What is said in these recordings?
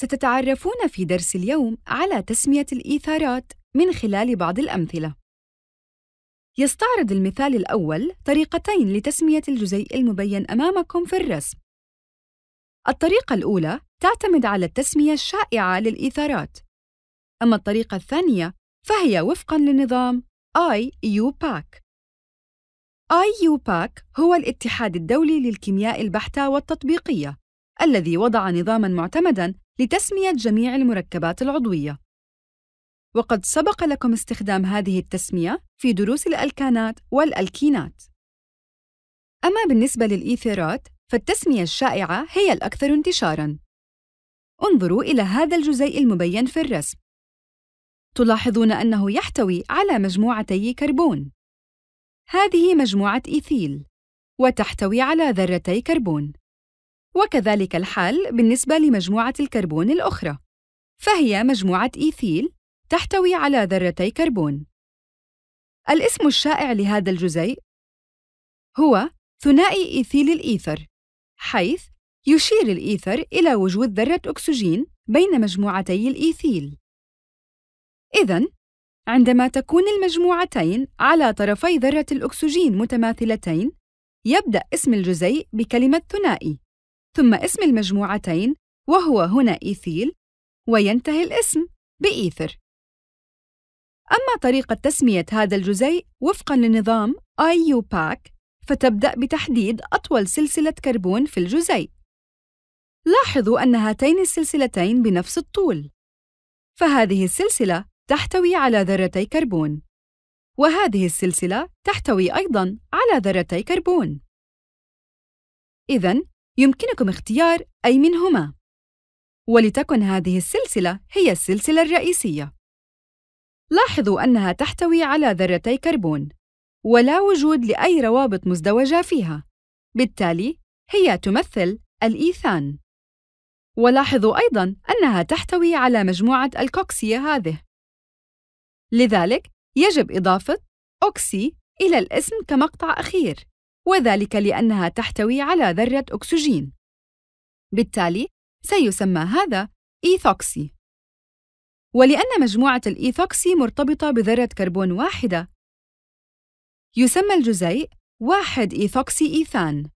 ستتعرفون في درس اليوم على تسمية الإيثارات من خلال بعض الأمثلة. يستعرض المثال الأول طريقتين لتسمية الجزيء المبين أمامكم في الرسم. الطريقة الأولى تعتمد على التسمية الشائعة للإيثارات، أما الطريقة الثانية فهي وفقًا لنظام IUPAC. IUPAC هو الاتحاد الدولي للكيمياء البحتة والتطبيقية، الذي وضع نظامًا معتمدًا لتسمية جميع المركبات العضوية. وقد سبق لكم استخدام هذه التسمية في دروس الألكانات والألكينات. أما بالنسبة للإيثيرات، فالتسمية الشائعة هي الأكثر انتشاراً. انظروا إلى هذا الجزيء المبين في الرسم. تلاحظون أنه يحتوي على مجموعتي كربون. هذه مجموعة إيثيل، وتحتوي على ذرتي كربون. وكذلك الحال بالنسبة لمجموعة الكربون الأخرى، فهي مجموعة إيثيل تحتوي على ذرتي كربون. الاسم الشائع لهذا الجزيء هو ثنائي إيثيل الإيثر، حيث يشير الإيثر إلى وجود ذرة أكسجين بين مجموعتي الإيثيل. إذاً، عندما تكون المجموعتين على طرفي ذرة الأكسجين متماثلتين، يبدأ اسم الجزيء بكلمة ثنائي. ثم اسم المجموعتين وهو هنا إيثيل وينتهي الاسم بإيثر أما طريقة تسمية هذا الجزيء وفقاً لنظام IUPAC فتبدأ بتحديد أطول سلسلة كربون في الجزيء لاحظوا أن هاتين السلسلتين بنفس الطول فهذه السلسلة تحتوي على ذرتي كربون وهذه السلسلة تحتوي أيضاً على ذرتي كربون إذا يمكنكم اختيار أي منهما ولتكن هذه السلسلة هي السلسلة الرئيسية لاحظوا أنها تحتوي على ذرتي كربون ولا وجود لأي روابط مزدوجة فيها بالتالي هي تمثل الإيثان ولاحظوا أيضاً أنها تحتوي على مجموعة الكوكسية هذه لذلك يجب إضافة أوكسي إلى الاسم كمقطع أخير وذلك لأنها تحتوي على ذرة أكسجين. بالتالي سيسمى هذا إيثوكسي. ولأن مجموعة الإيثوكسي مرتبطة بذرة كربون واحدة، يسمى الجزيء واحد إيثوكسي إيثان.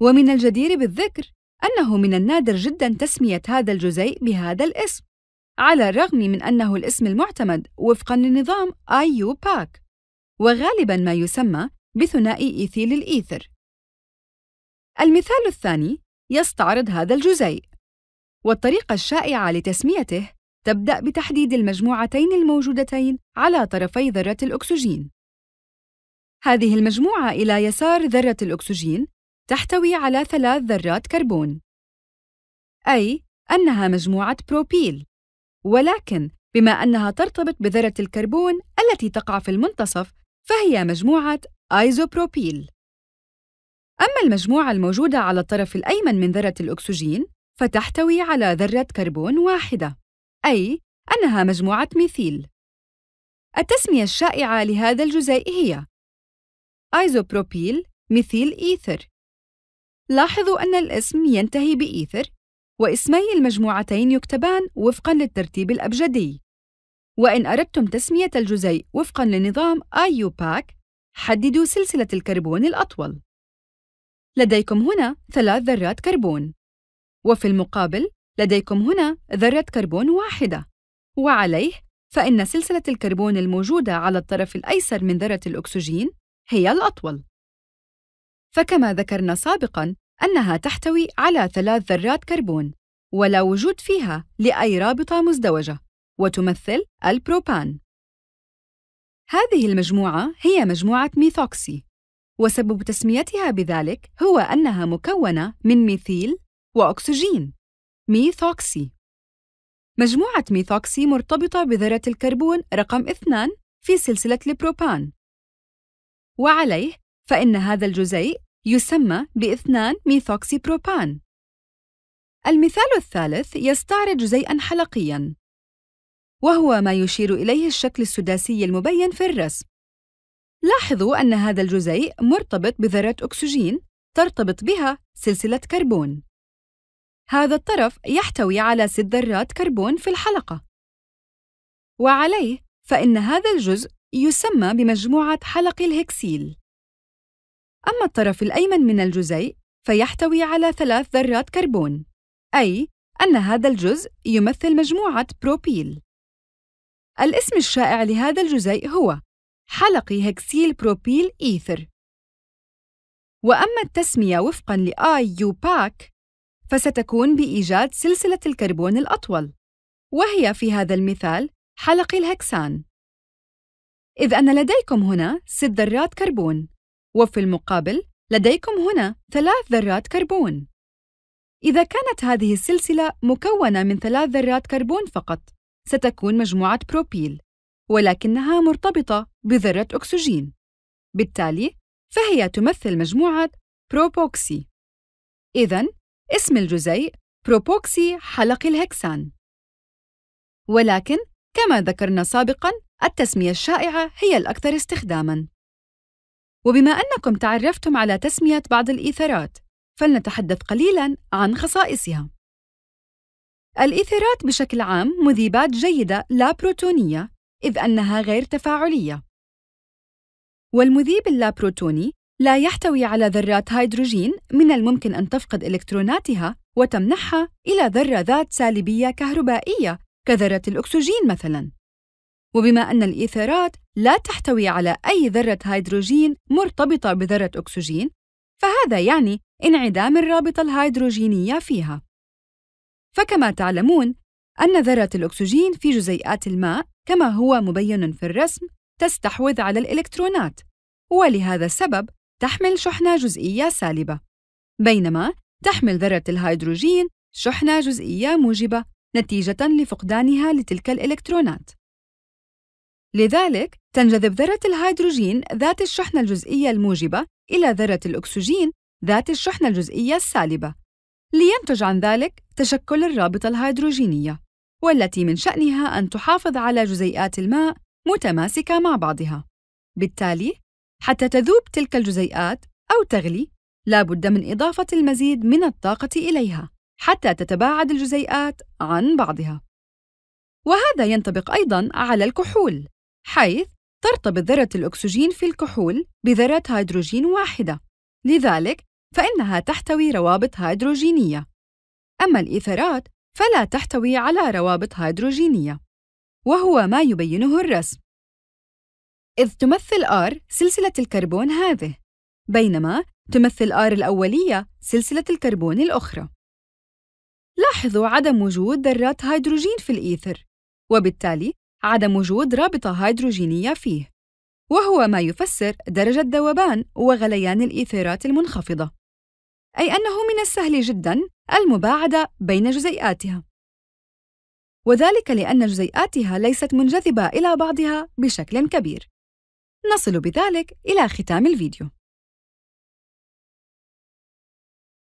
ومن الجدير بالذكر أنه من النادر جدا تسمية هذا الجزيء بهذا الاسم، على الرغم من أنه الاسم المعتمد وفقا لنظام IUPAC، وغالبا ما يسمى بثنائي إيثيل الإيثر. المثال الثاني يستعرض هذا الجزيء، والطريقة الشائعة لتسميته تبدأ بتحديد المجموعتين الموجودتين على طرفي ذرة الأكسجين. هذه المجموعة إلى يسار ذرة الأكسجين تحتوي على ثلاث ذرات كربون، أي أنها مجموعة بروبيل، ولكن بما أنها ترتبط بذرة الكربون التي تقع في المنتصف، فهي مجموعة آيزوبروبيل أما المجموعة الموجودة على الطرف الأيمن من ذرة الأكسجين فتحتوي على ذرة كربون واحدة أي أنها مجموعة ميثيل التسمية الشائعة لهذا الجزيء هي آيزوبروبيل ميثيل إيثر لاحظوا أن الاسم ينتهي بإيثر واسمي المجموعتين يكتبان وفقاً للترتيب الأبجدي وإن أردتم تسمية الجزيء وفقاً لنظام IUPAC حددوا سلسلة الكربون الأطول. لديكم هنا ثلاث ذرات كربون، وفي المقابل لديكم هنا ذرة كربون واحدة، وعليه فإن سلسلة الكربون الموجودة على الطرف الأيسر من ذرة الأكسجين هي الأطول. فكما ذكرنا سابقاً أنها تحتوي على ثلاث ذرات كربون، ولا وجود فيها لأي رابطة مزدوجة، وتمثل البروبان. هذه المجموعة هي مجموعة ميثوكسي، وسبب تسميتها بذلك هو أنها مكونة من ميثيل وأكسجين، ميثوكسي. مجموعة ميثوكسي مرتبطة بذرة الكربون رقم 2 في سلسلة البروبان، وعليه فإن هذا الجزيء يسمى باثنان ميثوكسي بروبان. المثال الثالث يستعرض جزيئاً حلقياً وهو ما يشير إليه الشكل السداسي المبين في الرسم. لاحظوا أن هذا الجزيء مرتبط بذرات أكسجين ترتبط بها سلسلة كربون. هذا الطرف يحتوي على ست ذرات كربون في الحلقة. وعليه فإن هذا الجزء يسمى بمجموعة حلق الهكسيل. أما الطرف الأيمن من الجزيء فيحتوي على ثلاث ذرات كربون، أي أن هذا الجزء يمثل مجموعة بروبيل. الاسم الشائع لهذا الجزيء هو حلقي هكسيل بروبيل إيثر وأما التسمية وفقاً لآي يو باك فستكون بإيجاد سلسلة الكربون الأطول وهي في هذا المثال حلقي الهكسان إذ أن لديكم هنا ست ذرات كربون وفي المقابل لديكم هنا ثلاث ذرات كربون إذا كانت هذه السلسلة مكونة من ثلاث ذرات كربون فقط ستكون مجموعة بروبيل ولكنها مرتبطة بذرة أكسجين بالتالي فهي تمثل مجموعة بروبوكسي إذا اسم الجزيء بروبوكسي حلق الهكسان ولكن كما ذكرنا سابقاً التسمية الشائعة هي الأكثر استخداماً وبما أنكم تعرفتم على تسمية بعض الإيثارات فلنتحدث قليلاً عن خصائصها الإيثيرات بشكل عام مذيبات جيدة لا بروتونية إذ أنها غير تفاعلية. والمذيب اللابروتوني لا يحتوي على ذرات هيدروجين من الممكن أن تفقد إلكتروناتها وتمنحها إلى ذرة ذات سالبية كهربائية كذرة الأكسجين مثلاً. وبما أن الإيثيرات لا تحتوي على أي ذرة هيدروجين مرتبطة بذرة أكسجين، فهذا يعني انعدام الرابطة الهيدروجينية فيها. فكما تعلمون أن ذرة الأكسجين في جزيئات الماء كما هو مبين في الرسم تستحوذ على الإلكترونات ولهذا السبب تحمل شحنة جزئية سالبة بينما تحمل ذرة الهيدروجين شحنة جزئية موجبة نتيجة لفقدانها لتلك الإلكترونات لذلك تنجذب ذرة الهيدروجين ذات الشحنة الجزئية الموجبة إلى ذرة الأكسجين ذات الشحنة الجزئية السالبة لينتج عن ذلك تشكل الرابطة الهيدروجينية والتي من شأنها أن تحافظ على جزيئات الماء متماسكة مع بعضها بالتالي حتى تذوب تلك الجزيئات أو تغلي لا بد من إضافة المزيد من الطاقة إليها حتى تتباعد الجزيئات عن بعضها وهذا ينطبق أيضاً على الكحول حيث ترتبط ذرة الأكسجين في الكحول بذرة هيدروجين واحدة لذلك فإنها تحتوي روابط هيدروجينية أما الإيثرات فلا تحتوي على روابط هيدروجينية وهو ما يبينه الرسم إذ تمثل R سلسلة الكربون هذه بينما تمثل R الأولية سلسلة الكربون الأخرى لاحظوا عدم وجود ذرات هيدروجين في الإيثر وبالتالي عدم وجود رابطة هيدروجينية فيه وهو ما يفسر درجة ذوبان وغليان الإيثيرات المنخفضة أي أنه من السهل جداً المباعدة بين جزيئاتها وذلك لأن جزيئاتها ليست منجذبة إلى بعضها بشكل كبير نصل بذلك إلى ختام الفيديو